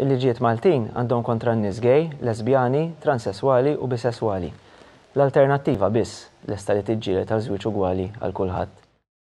il-liġijiet Maltin għandhom kontra n-nies gay, lesbjani, transessuali u bisessuali. L-alternattiva biss l-esta li tiġġieled għal żwieġ ugwali għal kulħadd.